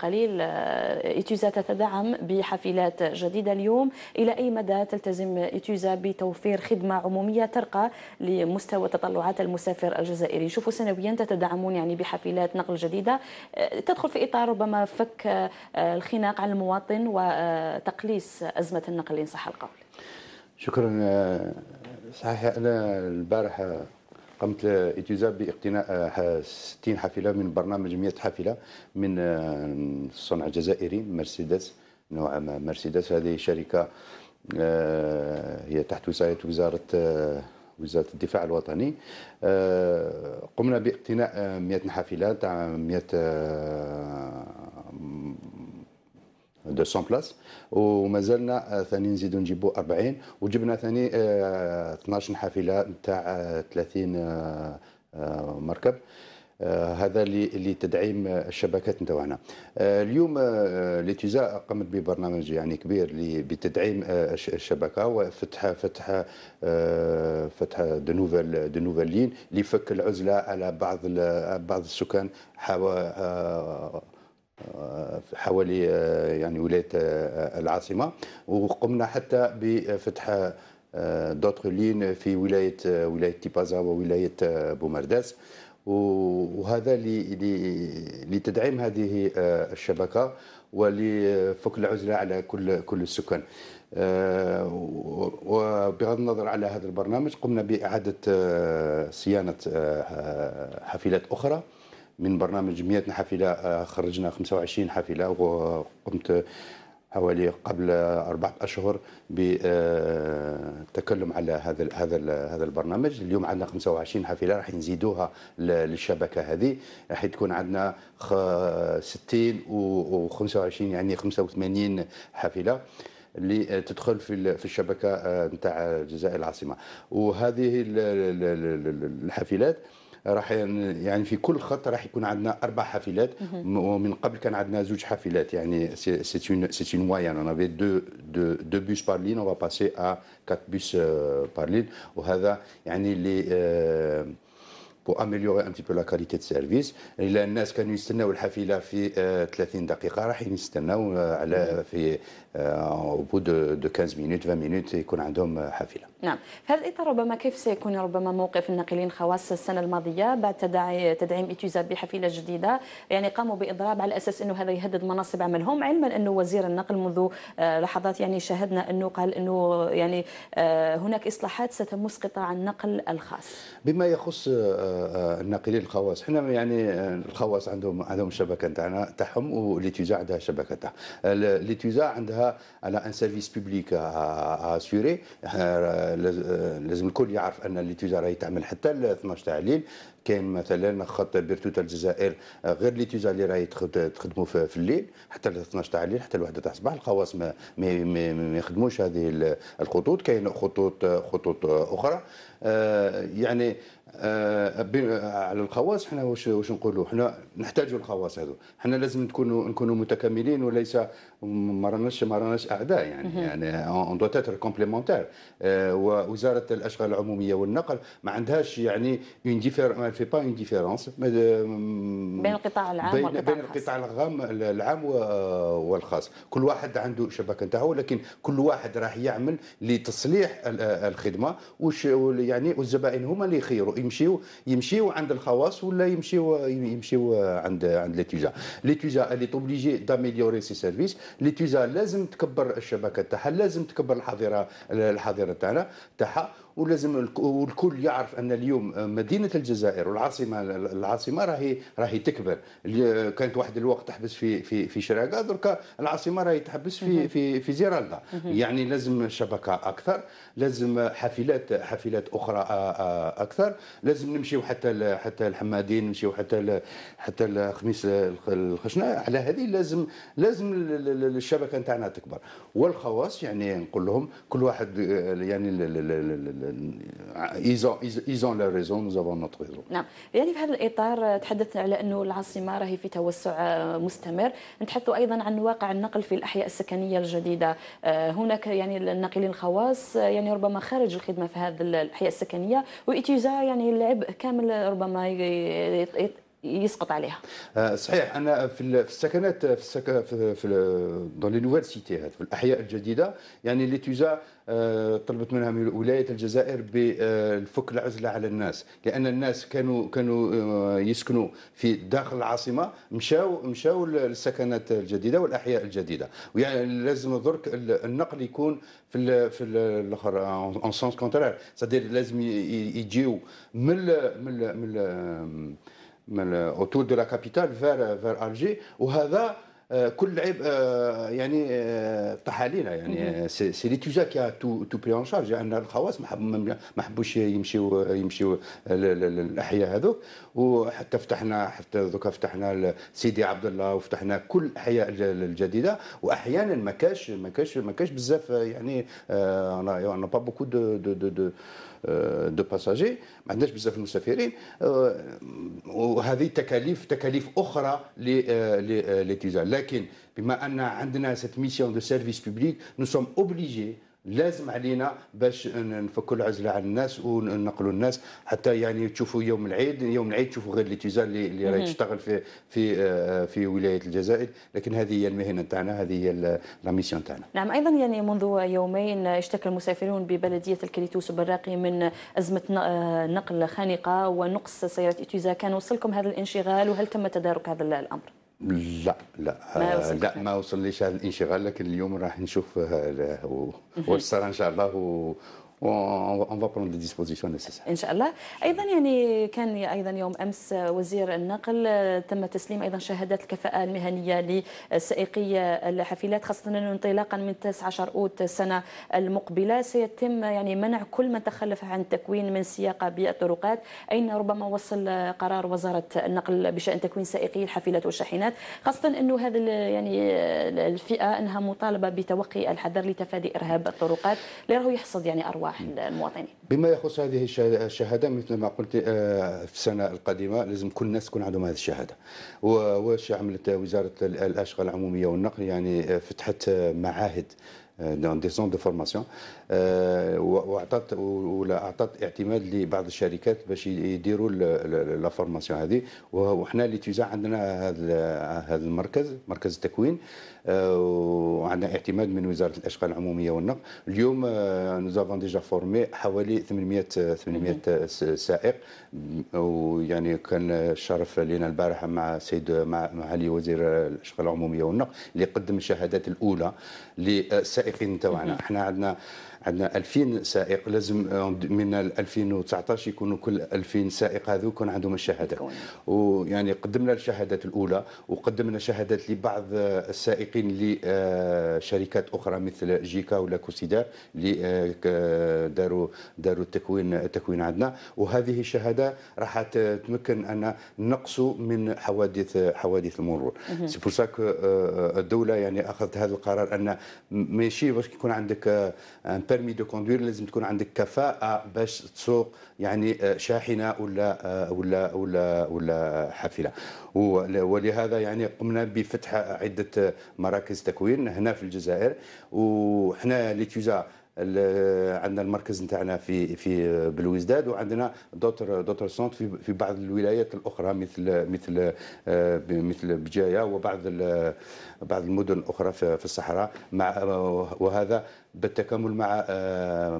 قليل آه، إتوزا تتدعم بحافلات جديدة اليوم إلى أي مدى تلتزم إتوزا بتوفير خدمة عمومية ترقى لمستوى تطلعات المسافر الجزائري شوفوا سنويا تتدعمون يعني بحافلات نقل جديدة آه، تدخل في إطار ربما فك آه، الخناق على المواطن وتقليص أزمة النقل إن صح القول شكرا صحيح أنا البارحة قامت ايتوزا باقتناء 60 آه، حافلة من برنامج 100 حافلة من الصنع آه، الجزائري مرسيدس نوع ما مرسيدس هذه شركة آه، هي تحت وصاية وزارة وزارة الدفاع الوطني قمنا باقتناء 100 حافلة تاع 100 200 بلاص ومازلنا ثاني نزيدو نجيبو 40 وجبنا ثاني 12 آه، حافله نتاع 30 آه، آه، مركب هذا لتدعيم الشبكات نتاعنا اليوم ليتيزا قامت ببرنامج يعني كبير بتدعيم الشبكه وفتح فتح فتح دو نوفيل دو نوفيل لين لفك العزله على بعض بعض السكان حوالي حوالي آه، يعني ولايه آه، العاصمه وقمنا حتى بفتح آه، دوتر لين في ولايه ولايه تيبازا وولايه بومرداس وهذا لتدعيم هذه الشبكه ولفك العزله على كل كل السكان وبغض النظر على هذا البرنامج قمنا باعاده صيانه حافلات اخرى من برنامج 100 حافله آه، خرجنا 25 حافله وقمت حوالي قبل أربعة أشهر بتكلم آه، على هذا هذا هذا البرنامج اليوم عندنا 25 حافلة راح نزيدوها للشبكة هذه راح تكون عندنا 60 و25 يعني 85 حافلة اللي تدخل في في الشبكة آه، نتاع الجزائر العاصمة وهذه الحافلات راح يعني في كل خط راح يكون عندنا اربع حافلات ومن قبل كان عندنا زوج حافلات يعني سي سي سي اون انا في افي دو دو دو بوس بار لين اون باسي ا كات بوس بار لين وهذا يعني لي بو اميليوري ان تي بو لا كاليتي دو سيرفيس الا الناس كانوا يستناو الحافله في 30 آه، دقيقه راح يستناو آه، على في او بو دو 15 مينوت 20 مينوت يكون عندهم آه، حافله نعم في هذا الاطار ربما كيف سيكون ربما موقف الناقلين خواص السنه الماضيه بعد تدعي تدعيم ايتوزا بحافله جديده يعني قاموا باضراب على اساس انه هذا يهدد مناصب عملهم علما انه وزير النقل منذ لحظات يعني شاهدنا انه قال انه يعني هناك اصلاحات ستمس قطاع النقل الخاص بما يخص الناقلين الخواص حنا يعني آه، الخواص عندهم عندهم الشبكه نتاعنا تاعهم وليتيزا عندها شبكه تاعها ليتيزا عندها على ان سيرفيس بوبليك اسوري آه، آه، لازم الكل يعرف ان ليتيزا راهي تعمل حتى ل 12 تاع الليل كاين مثلا خط بيرتوتا الجزائر آه، غير لي تيزا اللي راهي تخدموا في الليل حتى ل 12 تاع الليل حتى الوحدة تاع الصباح القواسم ما, ما, ما يخدموش هذه الخطوط كاين خطوط خطوط اخرى آه، يعني آه، على الخواص حنا واش واش نقولوا حنا نحتاجوا الخواص هذو حنا لازم نكونوا نكونوا متكاملين وليس ما راناش ما راناش اعداء يعني يعني اون دو تيتر كومبليمونتير وزاره ووزاره الاشغال العموميه والنقل ما عندهاش يعني اون ديفير ما في با اون ديفيرونس بين القطاع العام بين, والقطاع بين القطاع العام العام والخاص كل واحد عنده شبكه نتاعو لكن كل واحد راح يعمل لتصليح الخدمه وش يعني والزبائن هما اللي يخيروا يمشيو يمشيو عند الخواص ولا يمشيو يمشيو عند عند ليتيجا ليتيجا اللي توبليجي داميليوري سي سيرفيس ليتيزان لازم تكبر الشبكه تاعها لازم تكبر الحظيره الحظيره تاعنا تاعها ولازم الكل يعرف ان اليوم مدينه الجزائر والعاصمه العاصمه راهي راهي تكبر كانت واحد الوقت تحبس في في في شراقه دركا العاصمه راهي تحبس في في في زيرالدا يعني لازم شبكه اكثر لازم حافلات حافلات اخرى اكثر لازم نمشيو حتى حتى الحمادين نمشيو حتى حتى الخميس الخشنه على هذه لازم لازم الشبكه نتاعنا تكبر والخواص يعني نقول لهم كل واحد آه، يعني ايزون ايزون لا ريزون نو افون نوتر ريزون نعم يعني في هذا الاطار آه، تحدثنا على انه العاصمه راهي في توسع آه، مستمر نتحدثوا ايضا عن واقع النقل في الاحياء السكنيه الجديده هناك يعني الناقلين الخواص يعني ربما خارج الخدمه في هذه الاحياء السكنيه واتجاه يعني العبء كامل ربما يسقط عليها آه، صحيح انا في السكنات في السك... في في دون لي نوفيل سيتي في الاحياء الجديده يعني اللي تجا آه، طلبت منها من ولايه الجزائر بالفك آه، العزله على الناس لان الناس كانوا كانوا يسكنوا في داخل العاصمه مشاو مشاو للسكنات الجديده والاحياء الجديده ويعني لازم درك النقل يكون في الـ في الاخر اون سونس كونترير سادير لازم يجيو من من من من اوتور دو لا كابيتال فير فير الجي وهذا كل عيب آه، يعني طاح آه، يعني آه، سي ليتوجا كي تو تو بري ان شارج لان الخواص ما حبوش يمشيو يمشيو الاحياء هذوك وحتى فتحنا حتى دوكا فتحنا سيدي عبد الله وفتحنا كل الاحياء الجديده واحيانا ما كاش ما كاش ما كاش بزاف يعني انا با بوكو دو دو, دو آه، دو باساجي ما عندناش بزاف المسافرين آه، وهذه تكاليف تكاليف اخرى آه، لتيزان لكن بما ان عندنا سيت ميسيون دو سيرفيس بوبليك نو سوم اوبليجي لازم علينا باش نفكوا العزله على الناس وننقلوا الناس حتى يعني تشوفوا يوم العيد يوم العيد تشوفوا غير ليتيزان اللي, اللي راهي تشتغل في في آه، في ولايه الجزائر لكن هذه هي المهنه تاعنا هذه هي لا ميسيون تاعنا نعم ايضا يعني منذ يومين اشتكى المسافرون ببلديه الكريتوس البراقي من ازمه آه، نقل خانقه ونقص سيارات اتيزا كان وصلكم هذا الانشغال وهل تم تدارك هذا الامر لا لا آه، لا ما وصلنيش هذا الانشغال لكن اليوم راح نشوف آه، واش صرا ان شاء الله وان فا بروند ديسبوزيسيون نيسيسير ان شاء الله ايضا يعني كان ايضا يوم امس وزير النقل تم تسليم ايضا شهادات الكفاءه المهنيه لسائقي الحافلات خاصه انه انطلاقا من 19 اوت السنه المقبله سيتم يعني منع كل من تخلف عن التكوين من سياقه بالطرقات اين ربما وصل قرار وزاره النقل بشان تكوين سائقي الحافلات والشاحنات خاصه انه هذا يعني الفئه انها مطالبه بتوقي الحذر لتفادي ارهاب الطرقات لا يحصد يعني ارواح صلاح المواطنين. بما يخص هذه الشهاده مثل ما قلت آه، في السنه القديمه لازم كل الناس تكون عندهم هذه الشهاده. واش عملت وزاره الاشغال العموميه والنقل يعني آه، فتحت آه، معاهد دون دي سون دو فورماسيون واعطت ولا اعطت اعتماد لبعض الشركات باش يديروا لا فورماسيون هذه وحنا اللي تيجا عندنا هذا المركز مركز التكوين آه، وعندنا اعتماد من وزاره الاشغال العموميه والنقل اليوم نوزافون ديجا فورمي حوالي 800 800 سائق ويعني كان الشرف لنا البارحه مع السيد مع معالي وزير الاشغال العموميه والنقل اللي قدم الشهادات الاولى لسائق المشاركين تبعنا احنا عندنا عندنا 2000 سائق لازم آه، من 2019 يكونوا كل 2000 سائق هذو يكون عندهم الشهاده ويعني قدمنا الشهادات الاولى وقدمنا شهادات لبعض السائقين لشركات آه، اخرى مثل جيكا ولا كوسيدار اللي آه، داروا داروا التكوين التكوين عندنا وهذه الشهاده راح تمكن ان نقصوا من حوادث حوادث المرور سي بور ساك الدوله يعني اخذت هذا القرار ان ماشي باش يكون عندك البيرمي دو كوندوير لازم تكون عندك كفاءه باش تسوق يعني آه، شاحنه ولا آه، ولا ولا ولا حافله ولهذا يعني قمنا بفتح عده مراكز تكوين هنا في الجزائر وحنا ليتيوزا عندنا المركز نتاعنا في في آه، بالوزداد وعندنا دوتر دوتر سونت في في بعض الولايات الاخرى مثل مثل مثل بجايه وبعض بعض المدن الاخرى في الصحراء مع وهذا بالتكامل مع آه،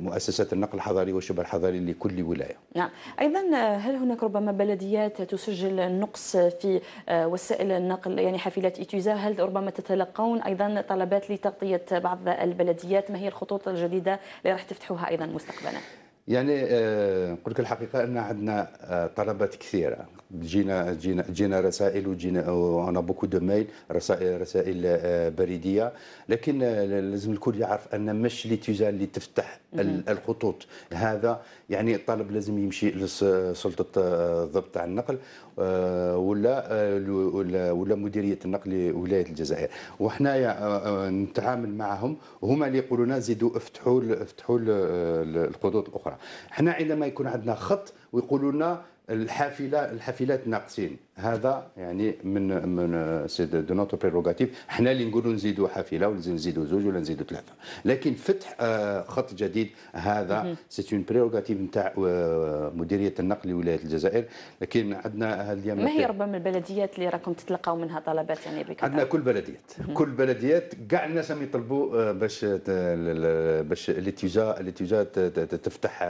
مؤسسات النقل الحضري والشبه الحضري لكل ولايه. نعم، ايضا آه، هل هناك ربما بلديات تسجل نقص في آه، وسائل النقل يعني حافلات ايتوزا، هل ربما تتلقون ايضا طلبات لتغطيه بعض البلديات؟ ما هي الخطوط الجديده اللي راح تفتحوها ايضا مستقبلا؟ يعني آه، نقول لك الحقيقه ان عندنا آه، طلبات كثيره جينا جينا جينا رسائل وجينا وانا بوكو دو ميل رسائل رسائل آه، بريديه لكن لازم الكل يعرف ان مش لي تيزان اللي تفتح الخطوط هذا يعني الطلب لازم يمشي لسلطه الضبط تاع النقل ولا ولا مديريه النقل ولايه الجزائر وحنايا نتعامل معهم هما اللي يقولوا لنا زيدوا افتحوا افتحوا الخطوط الاخرى اخرى حنا عندما يكون عندنا خط ويقولوا لنا الحافله الحافلات ناقصين هذا يعني من من آه، سي دو نوتر بريروغاتيف حنا اللي نقولوا نزيدوا حافله ولا نزيدوا زوج ولا نزيدوا ثلاثه لكن فتح آه، خط جديد هذا سي اون بريروغاتيف نتاع آه، مديريه النقل لولايه الجزائر لكن عندنا هذه ما هي ربما البلديات اللي راكم تتلقاو منها طلبات يعني بك عندنا كل بلديات كل بلديات كاع الناس راهم يطلبوا باش باش الاتجاه الاتجاه تفتح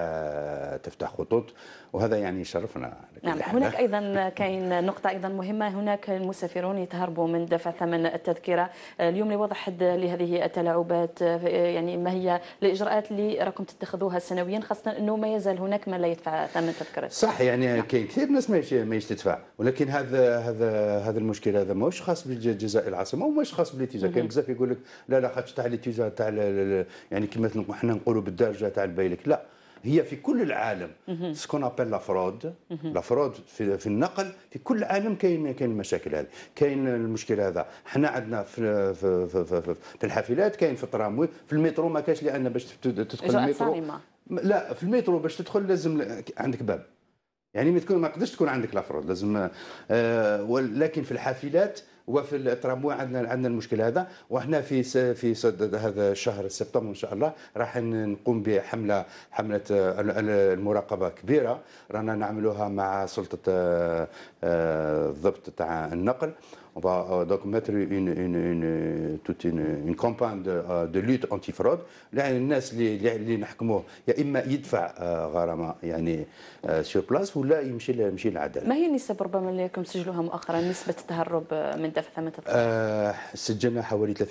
تفتح خطوط وهذا يعني يشرفنا نعم هناك ايضا كاين نقطه نقطة أيضا مهمة هناك المسافرون يتهربوا من دفع ثمن التذكرة اليوم لوضع حد لهذه التلاعبات يعني ما هي الإجراءات اللي راكم تتخذوها سنويا خاصة أنه ما يزال هناك من لا يدفع ثمن تذكرة صح يعني كاين كثير ناس ما تدفع ولكن هذا هذا هذا المشكل هذا ماهوش خاص بالجزائر العاصمة وماهوش خاص بالاتجاه كاين بزاف يقول لك لا لا خاطش تاع الاتجاه تاع يعني كما حنا نقولوا بالدرجة تاع البيلك لا هي في كل العالم سكون ابل لا فرود لا فرود في, في النقل في كل العالم كاين كاين المشاكل هذه كاين المشكل هذا حنا عندنا في في, في, في, في الحافلات كاين في الترامواي في المترو ما كاش لان باش تدخل المترو لا في المترو باش تدخل لازم عندك باب يعني ما تكون ما تقدرش تكون عندك لافرود لازم آه ولكن في الحافلات وفي الترامو عندنا عندنا المشكل هذا وحنا في في هذا الشهر سبتمبر ان شاء الله راح نقوم بحمله حمله المراقبه كبيره رانا نعملوها مع سلطه الضبط آه، آه، تاع النقل On va euh, donc mettre une, une, une toute une, une campagne de, euh, de lutte antifraude لأن الناس اللي اللي نحكموه يا إما يدفع غرامة يعني سور بلاس ولا يمشي يمشي للعدالة. ما هي النسب ربما اللي راكم تسجلوها مؤخرا نسبة التهرب آه، من دفع ثمن التذكرة؟ آه سجلنا حوالي 30%. 30%,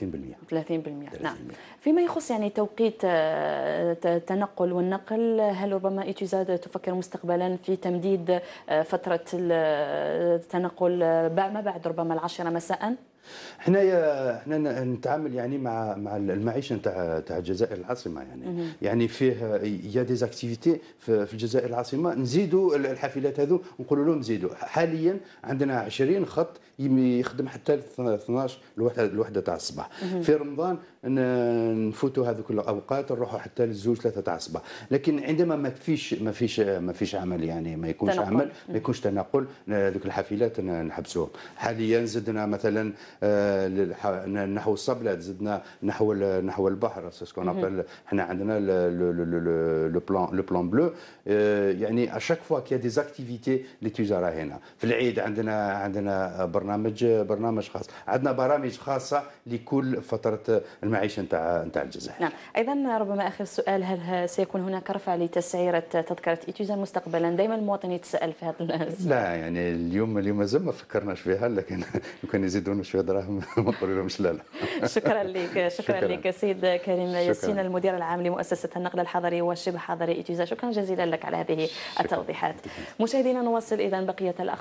30%. نعم. فيما يخص يعني توقيت التنقل آه، والنقل هل ربما إتيزاد تفكر مستقبلا في تمديد آه، فترة التنقل ما بعد ربما العشر العاشرة مساء حنايا حنا نتعامل يعني مع مع المعيشه نتاع تاع الجزائر العاصمه يعني مم. يعني فيه يا دي زاكتيفيتي في الجزائر العاصمه نزيدوا الحافلات هذو نقولوا لهم زيدوا حاليا عندنا 20 خط يخدم حتى 12 الوحده الوحده تاع الصباح في رمضان نفوتوا هذوك الاوقات نروحوا حتى للزوج ثلاثه تاع الصباح لكن عندما ما فيش ما فيش ما فيش عمل يعني ما يكونش تنقل. عمل ما يكونش تنقل هذوك الحافلات نحبسوهم حاليا زدنا مثلا آه، نحو الصبلات زدنا نحو نحو البحر سكون احنا عندنا لو بلان لو بلان بلو يعني اشاك فوا كي دي زاكتيفيتي لي توزارها هنا في العيد عندنا عندنا برنامج برنامج خاص عندنا برامج خاصه لكل فتره المعيشه نتاع نتاع الجزائر نعم ايضا ربما اخر سؤال هل سيكون هناك رفع لتسعيره تذكره ايتوزا مستقبلا دائما المواطن يتساءل في هذا لا يعني اليوم اليوم مازال ما فكرناش فيها لكن يمكن يزيدون شويه دراهم ما نقول لهمش لا لا شكرا لك شكرا, شكرا لك سيد كريم ياسين المدير العام لمؤسسه النقد الحضري والشبه حضري ايتيزا شكرا جزيلا لك على هذه التوضيحات مشاهدينا نواصل اذا بقيه الاخبار